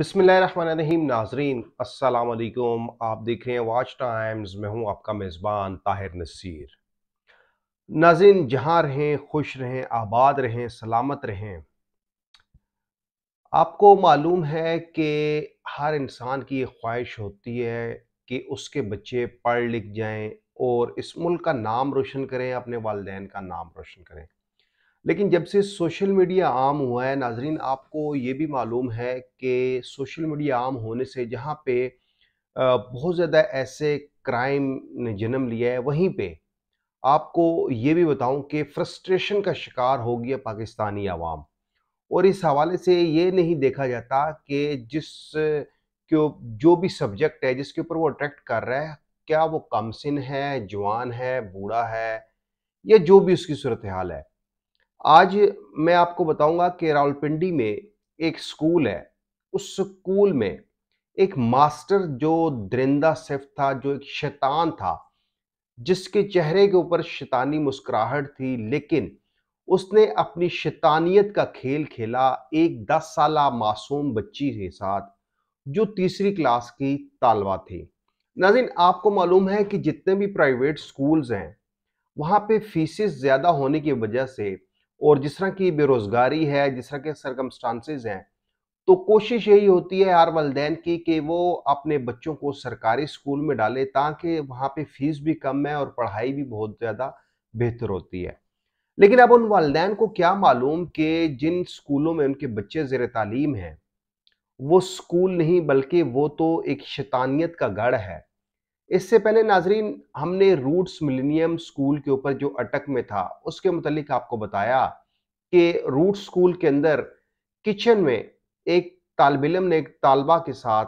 बिसमीम नाजरीन असलकुम आप देख रहे हैं वाच टाइम्स मैं हूं आपका मेज़बान ताहिर नसीर नाजिन जहाँ रहें खुश रहें आबाद रहें सलामत रहें आपको मालूम है कि हर इंसान की ये ख्वाहिश होती है कि उसके बच्चे पढ़ लिख जाएं और इस मुल्क का नाम रोशन करें अपने वालदेन का नाम रोशन करें लेकिन जब से सोशल मीडिया आम हुआ है नाजरीन आपको ये भी मालूम है कि सोशल मीडिया आम होने से जहाँ पे बहुत ज़्यादा ऐसे क्राइम ने जन्म लिया है वहीं पे आपको ये भी बताऊं कि फ्रस्ट्रेशन का शिकार हो गया पाकिस्तानी आवाम और इस हवाले से ये नहीं देखा जाता कि जिस क्यों जो भी सब्जेक्ट है जिसके ऊपर वो अट्रैक्ट कर रहा है क्या वो कमसिन है जवान है बूढ़ा है या जो भी उसकी सूरत हाल है आज मैं आपको बताऊंगा कि रावलपिंडी में एक स्कूल है उस स्कूल में एक मास्टर जो दरिंदा सिफ था जो एक शैतान था जिसके चेहरे के ऊपर शैतानी मुस्कुराहट थी लेकिन उसने अपनी शैतानियत का खेल खेला एक दस साल मासूम बच्ची के साथ जो तीसरी क्लास की तालबा थी नाजिन आपको मालूम है कि जितने भी प्राइवेट स्कूल्स हैं वहाँ पे फीसिस ज़्यादा होने की वजह से और जिस तरह की बेरोज़गारी है जिस तरह के सरकमस्टांसेज हैं तो कोशिश यही होती है हर वालदेन की कि वो अपने बच्चों को सरकारी स्कूल में डाले ताकि वहाँ पे फीस भी कम है और पढ़ाई भी बहुत ज़्यादा बेहतर होती है लेकिन अब उन वालदेन को क्या मालूम कि जिन स्कूलों में उनके बच्चे ज़र तालीम हैं वो स्कूल नहीं बल्कि वो तो एक शैतानियत का गढ़ है इससे पहले नाजरीन हमने रूट्स मिलेनियम स्कूल के ऊपर जो अटक में था उसके मतलब आपको बताया कि रूट स्कूल के अंदर किचन में एक तालब इलम ने एक तालबा के साथ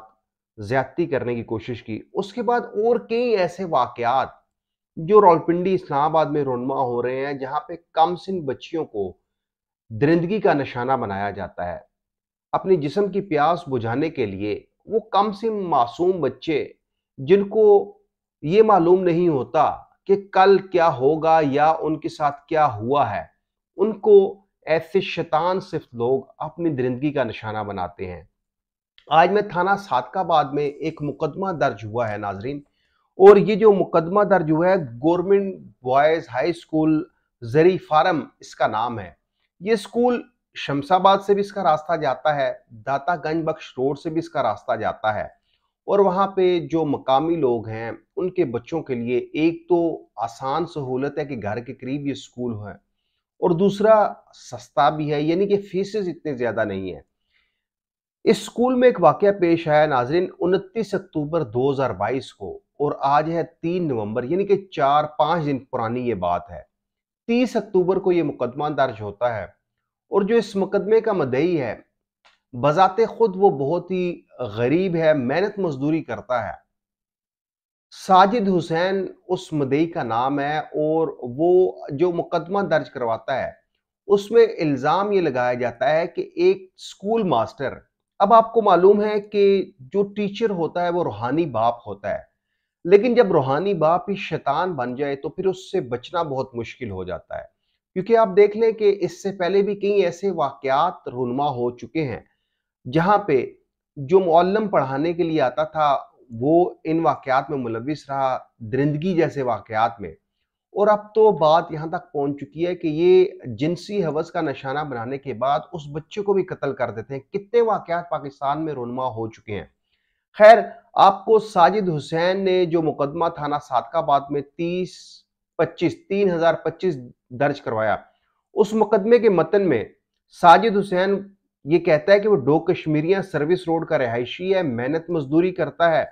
ज्यादती करने की कोशिश की उसके बाद और कई ऐसे वाकयात जो रावलपिंडी इस्लामाबाद में रोनमा हो रहे हैं जहाँ पे कम सिन बच्चियों को दरिंदगी का निशाना बनाया जाता है अपने जिसम की प्यास बुझाने के लिए वो कम सिन मासूम बच्चे जिनको ये मालूम नहीं होता कि कल क्या होगा या उनके साथ क्या हुआ है उनको ऐसे शैतान सिर्फ लोग अपनी दरिंदगी का निशाना बनाते हैं आज मैं थाना सादकाबाद में एक मुकदमा दर्ज हुआ है नाजरीन और ये जो मुकदमा दर्ज हुआ है government boys high school Jari farm इसका नाम है ये स्कूल शमशाबाद से भी इसका रास्ता जाता है दातागंज बख्श रोड से भी इसका रास्ता जाता है और वहाँ पे जो मकामी लोग हैं उनके बच्चों के लिए एक तो आसान सहूलत है कि घर के करीब ये स्कूल है और दूसरा सस्ता भी है यानी कि फीसेस इतने ज़्यादा नहीं है इस स्कूल में एक वाक़ पेश आया नाजरीन उनतीस अक्टूबर 2022 को और आज है तीन नवंबर यानी कि चार पाँच दिन पुरानी ये बात है तीस अक्टूबर को ये मुकदमा दर्ज होता है और जो इस मुकदमे का मदई है बजाते खुद वो बहुत ही गरीब है मेहनत मजदूरी करता है साजिद हुसैन उस मदई का नाम है और वो जो मुकदमा दर्ज करवाता है उसमें इल्ज़ाम ये लगाया जाता है कि एक स्कूल मास्टर अब आपको मालूम है कि जो टीचर होता है वो रूहानी बाप होता है लेकिन जब रूहानी बाप ही शैतान बन जाए तो फिर उससे बचना बहुत मुश्किल हो जाता है क्योंकि आप देख लें कि इससे पहले भी कई ऐसे वाक़ात रुनमा हो चुके हैं जहाँ पे जो मुल्लम पढ़ाने के लिए आता था वो इन वाक़ात में मुलविस रहा दरिंदगी जैसे वाक़ात में और अब तो बात यहाँ तक पहुँच चुकी है कि ये जिनसी हवस का निशाना बनाने के बाद उस बच्चे को भी कत्ल कर देते हैं कितने वाक़ात पाकिस्तान में रोनमा हो चुके हैं खैर आपको साजिद हुसैन ने जो मुकदमा थाना सादकाबाद में तीस पच्चीस तीन हजार पच्चीस दर्ज करवाया उस मुकदमे के मतन में साजिद हुसैन ये कहता है कि वो डो कश्मीरिया सर्विस रोड का रिहायशी है मेहनत मजदूरी करता है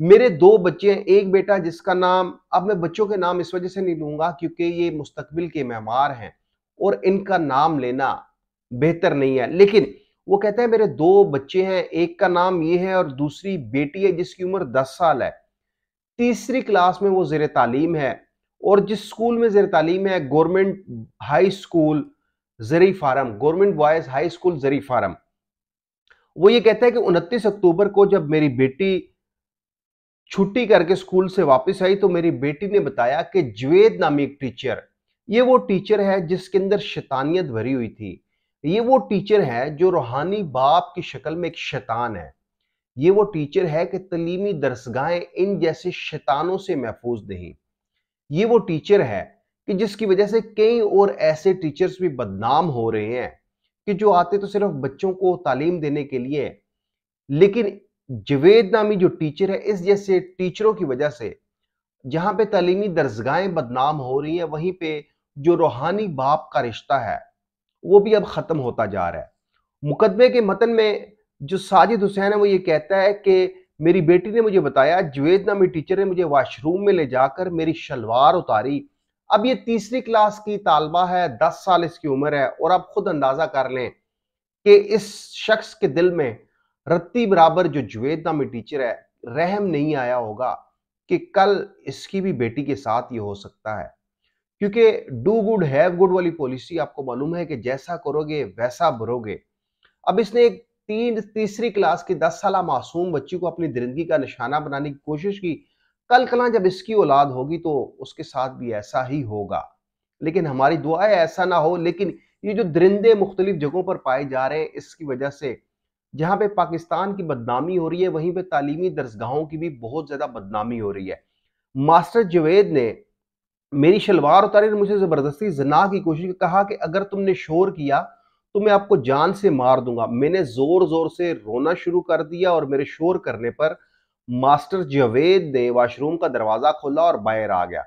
मेरे दो बच्चे हैं एक बेटा जिसका नाम अब मैं बच्चों के नाम इस वजह से नहीं लूंगा क्योंकि ये मुस्तकबिल के मेहमार हैं और इनका नाम लेना बेहतर नहीं है लेकिन वो कहते हैं मेरे दो बच्चे हैं एक का नाम ये है और दूसरी बेटी है जिसकी उम्र दस साल है तीसरी क्लास में वो जेर तालीम है और जिस स्कूल में जेर तालीम है government high school Jari farm government boys high school Jari farm वो ये कहता है कि 29 अक्टूबर को जब मेरी बेटी छुट्टी करके स्कूल से वापस आई तो मेरी बेटी ने बताया कि जवेद नामी एक टीचर ये वो टीचर है जिसके अंदर शैतानियत भरी हुई थी ये वो टीचर है जो रूहानी बाप की शक्ल में एक शैतान है ये वो टीचर है कि तलीमी दरसगाहें इन जैसे शैतानों से महफूज नहीं ये वो टीचर है कि जिसकी वजह से कई और ऐसे टीचर्स भी बदनाम हो रहे हैं कि जो आते तो सिर्फ बच्चों को तालीम देने के लिए लेकिन जवेद नामी जो टीचर है इस जैसे टीचरों की वजह से जहाँ पे तालीमी दर्जगाहें बदनाम हो रही हैं वहीं पे जो रूहानी बाप का रिश्ता है वो भी अब ख़त्म होता जा रहा है मुकदमे के मतन में जो साजिद हुसैन है वो ये कहता है कि मेरी बेटी ने मुझे बताया जवेद नामी टीचर ने मुझे वॉशरूम में ले जाकर मेरी शलवार उतारी अब ये तीसरी क्लास की तालबा है दस साल इसकी उम्र है और आप खुद अंदाजा कर लें कि इस शख्स के दिल में रत्ती बराबर जो जुवेद नामी टीचर है रहम नहीं आया होगा कि कल इसकी भी बेटी के साथ ये हो सकता है क्योंकि डू गुड हैव गुड वाली पॉलिसी आपको मालूम है कि जैसा करोगे वैसा भरोगे अब इसने एक तीन तीसरी क्लास की दस साल मासूम बच्ची को अपनी दरिंदगी का निशाना बनाने की कोशिश की कल कला जब इसकी औलाद होगी तो उसके साथ भी ऐसा ही होगा लेकिन हमारी दुआ है ऐसा ना हो लेकिन ये जो दरिंदे मुख्तलिफ जगहों पर पाए जा रहे हैं इसकी वजह से जहाँ पे पाकिस्तान की बदनामी हो रही है वहीं पे तालीमी दरसगाहों की भी बहुत ज़्यादा बदनामी हो रही है मास्टर जवेद ने मेरी शलवार उतारी और मुझे ज़बरदस्ती जना की कोशिश कहा कि अगर तुमने शोर किया तो मैं आपको जान से मार दूंगा मैंने ज़ोर ज़ोर से रोना शुरू कर दिया और मेरे शोर करने पर मास्टर जवेद ने वाशरूम का दरवाज़ा खोला और बाहर आ गया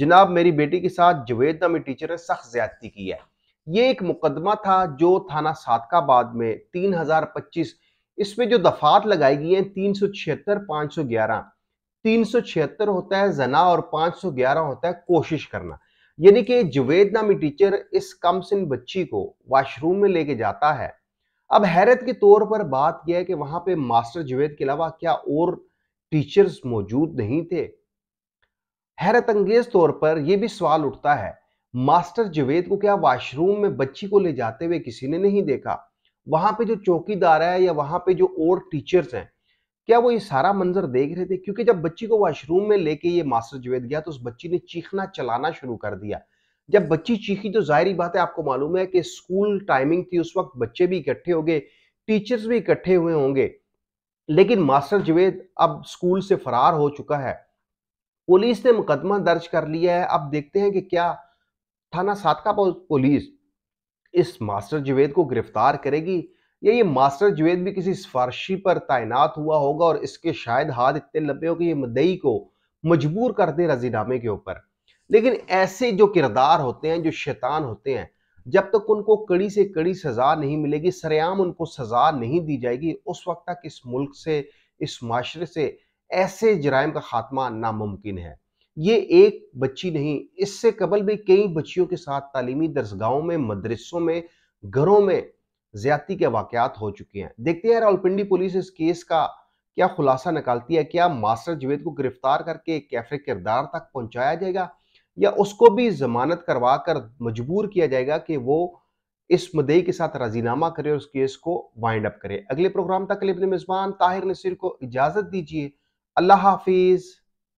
जनाब मेरी बेटी के साथ जवेद नामी टीचर ने सख्त ज्यादती की है ये एक मुकदमा था जो थाना सादकाबाद में तीन हजार पच्चीस इसमें जो दफात लगाई गई हैं तीन सौ छिहत्तर पांच सौ ग्यारह तीन सौ छिहत्तर होता है जना और पांच सौ ग्यारह होता है कोशिश करना यानी कि जवेद नामी टीचर इस कम सिन बच्ची को वाशरूम में लेके जाता है अब हैरत के तौर पर बात यह है कि वहां पे मास्टर जवेद के अलावा क्या और टीचर्स मौजूद नहीं थे हैरत अंगेज तौर पर यह भी सवाल उठता है मास्टर जवेद को क्या वॉशरूम में बच्ची को ले जाते हुए किसी ने नहीं देखा वहां पे जो चौकीदार है या वहां पे जो और टीचर्स हैं क्या वो ये सारा मंजर देख रहे थे क्योंकि जब बच्ची को वॉशरूम में लेके ये मास्टर जवेद गया तो उस बच्ची ने चीखना चलाना शुरू कर दिया जब बच्ची चीखी तो जाहिर बात है आपको मालूम है कि स्कूल टाइमिंग थी उस वक्त बच्चे भी इकट्ठे हो गए टीचर्स भी इकट्ठे हुए होंगे लेकिन मास्टर जवेद अब स्कूल से फरार हो चुका है पुलिस ने मुकदमा दर्ज कर लिया है अब देखते हैं कि क्या थाना सातका पुलिस इस मास्टर जवेद को गिरफ्तार करेगी या ये मास्टर जवेद भी किसी सिफारशी पर तैनात हुआ होगा और इसके शायद हाथ इतने लंबे हो कि ये मदई को मजबूर कर दे रजीनामे के ऊपर लेकिन ऐसे जो किरदार होते हैं जो शैतान होते हैं जब तक उनको कड़ी से कड़ी सज़ा नहीं मिलेगी सरेआम उनको सज़ा नहीं दी जाएगी उस वक्त तक इस मुल्क से इस माशरे से ऐसे जराइम का खात्मा नामुमकिन है ये एक बच्ची नहीं इससे कबल भी कई बच्चियों के साथ तालीमी दरसगाहों में मदरसों में घरों में ज्यादती के वाकत हो चुके हैं देखते हैं रावलपिंडी पुलिस इस केस का क्या खुलासा निकालती है क्या मास्टर जवेद को गिरफ्तार करके कैफे किरदार तक पहुंचाया जाएगा या उसको भी जमानत करवा कर मजबूर किया जाएगा कि वो इस मदई के साथ राजीनामा करे और उस केस को वाइंड अप करे अगले प्रोग्राम तक अपने मेज़बान ताहिर नसीर को इजाज़त दीजिए अल्लाह हाफिज़